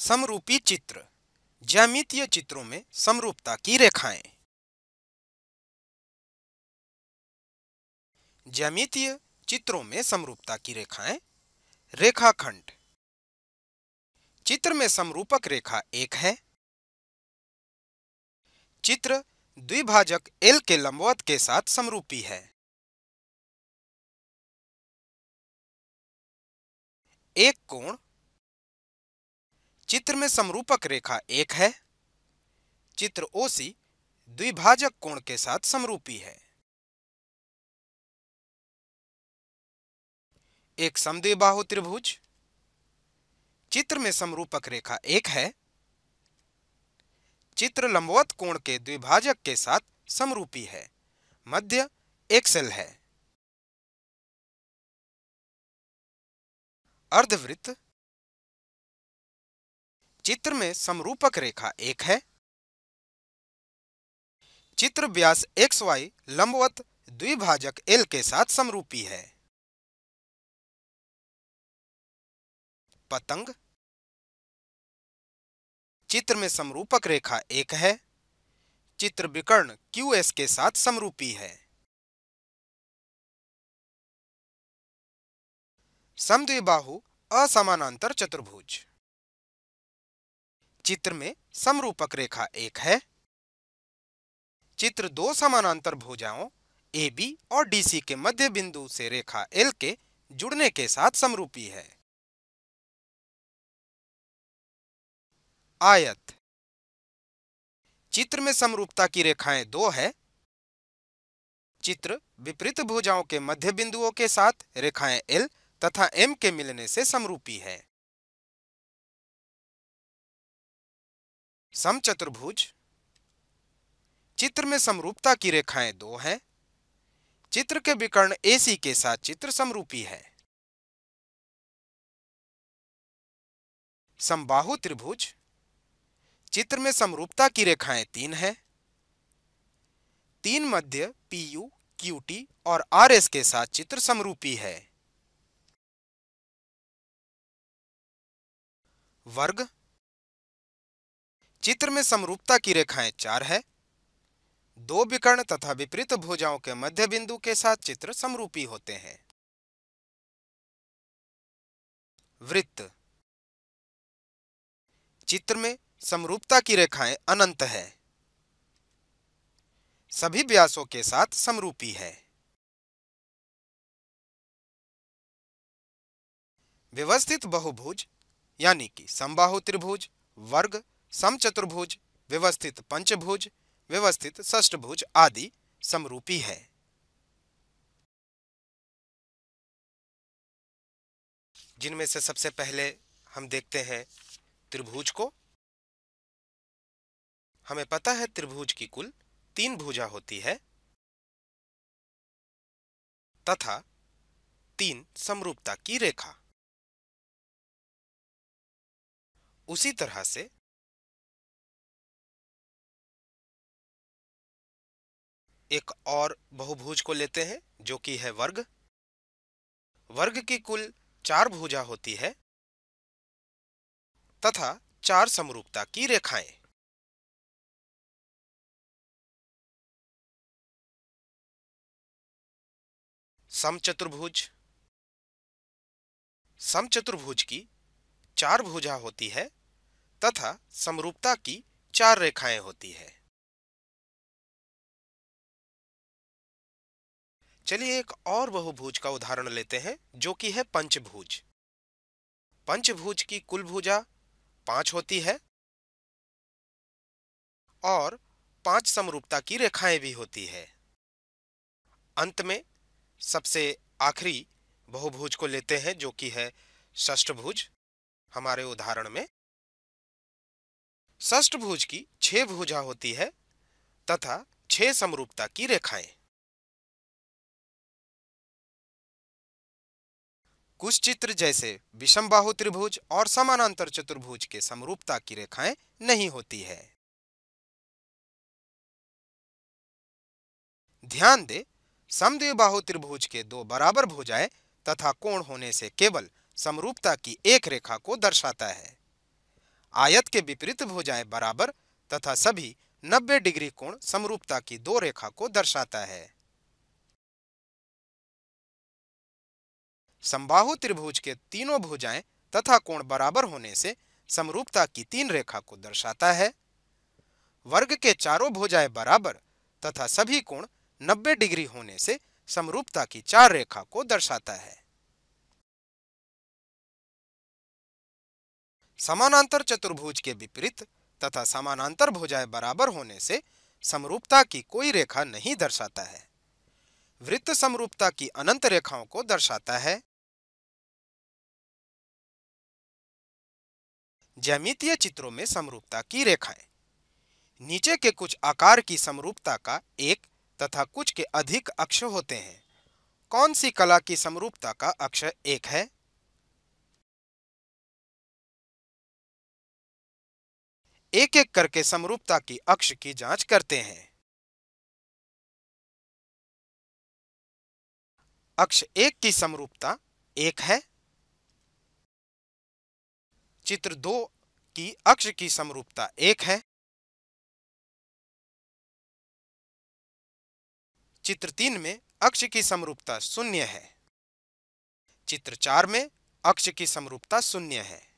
समरूपी चित्र ज्यामितीय चित्रों में समरूपता की रेखाएं ज्यामितीय चित्रों में समरूपता की रेखाएं रेखाखंड चित्र में समरूपक रेखा एक है चित्र द्विभाजक एल के लंबवत के साथ समरूपी है एक कोण चित्र में समरूपक रेखा एक है चित्र ओसी द्विभाजक कोण के साथ समरूपी है एक समद्विबाहु त्रिभुज चित्र में समरूपक रेखा एक है चित्र लंबवत कोण के द्विभाजक के साथ समरूपी है मध्य एक सेल है अर्धवृत्त चित्र में समरूपक रेखा एक है चित्र व्यास एक्स वाई लंबवत द्विभाजक एल के साथ समरूपी है पतंग चित्र में समरूपक रेखा एक है चित्र विकर्ण क्यू एस के साथ समरूपी है समद्विबाहु असमानांतर चतुर्भुज चित्र में समरूपक रेखा एक है चित्र दो समानांतर भुजाओं ए बी और डी सी के मध्य बिंदु से रेखा एल के जुड़ने के साथ समरूपी है आयत चित्र में समरूपता की रेखाएं दो है चित्र विपरीत भुजाओं के मध्य बिंदुओं के साथ रेखाएं एल तथा एम के मिलने से समरूपी है समचतुर्भुज चित्र में समरूपता की रेखाएं दो हैं चित्र के विकर्ण एसी के साथ चित्र समरूपी है समबाहु त्रिभुज चित्र में समरूपता की रेखाएं तीन हैं तीन मध्य पी यू क्यू टी और आर के साथ चित्र समरूपी है वर्ग चित्र में समरूपता की रेखाएं चार है दो विकर्ण तथा विपरीत भुजाओं के मध्य बिंदु के साथ चित्र समरूपी होते हैं वृत्त चित्र में समरूपता की रेखाएं अनंत है सभी व्यासों के साथ समरूपी है व्यवस्थित बहुभुज यानी कि समबाहु त्रिभुज वर्ग समचतुर्भुज व्यवस्थित पंचभुज व्यवस्थित षष्ठभुज आदि समरूपी है जिनमें से सबसे पहले हम देखते हैं त्रिभुज को हमें पता है त्रिभुज की कुल तीन भुजा होती है तथा तीन समरूपता की रेखा उसी तरह से एक और बहुभुज को लेते हैं जो कि है वर्ग वर्ग की कुल चार भुजा होती है तथा चार समरूपता की रेखाएं समचतुर्भुज समचतुर्भुज की चार भुजा होती है तथा समरूपता की चार रेखाएं होती है चलिए एक और बहुभुज का उदाहरण लेते हैं जो कि है पंचभुज पंचभुज की कुल भुजा पांच होती है और पांच समरूपता की रेखाएं भी होती है अंत में सबसे आखिरी बहुभुज को लेते हैं जो कि है षष्ठभुज हमारे उदाहरण में षष्ठभुज की छह भुजा होती है तथा छह समरूपता की रेखाएं कुछ चित्र जैसे विषम बाहु त्रिभुज और समानांतर चतुर्भुज के समरूपता की रेखाएं नहीं होती है ध्यान दे समद्विबाहु त्रिभुज के दो बराबर भुजाएं तथा कोण होने से केवल समरूपता की एक रेखा को दर्शाता है आयत के विपरीत भुजाएं बराबर तथा सभी 90 डिग्री कोण समरूपता की दो रेखा को दर्शाता है समबाहु त्रिभुज के तीनों भुजाएं तथा कोण बराबर होने से समरूपता की तीन रेखा को दर्शाता है वर्ग के चारों भुजाएं बराबर तथा सभी कोण 90 डिग्री होने से समरूपता की चार रेखा को दर्शाता है समानांतर चतुर्भुज के विपरीत तथा समानांतर भुजाएं बराबर होने से समरूपता की कोई रेखा नहीं दर्शाता है वृत्त समरूपता की अनंत रेखाओं को दर्शाता है ज्यामितीय चित्रों में समरूपता की रेखाएं नीचे के कुछ आकार की समरूपता का एक तथा कुछ के अधिक अक्ष होते हैं कौन सी कला की समरूपता का अक्ष एक है एक एक करके समरूपता की अक्ष की जांच करते हैं अक्ष एक की समरूपता एक है चित्र दो की अक्ष की समरूपता एक है चित्र तीन में अक्ष की समरूपता शून्य है चित्र चार में अक्ष की समरूपता शून्य है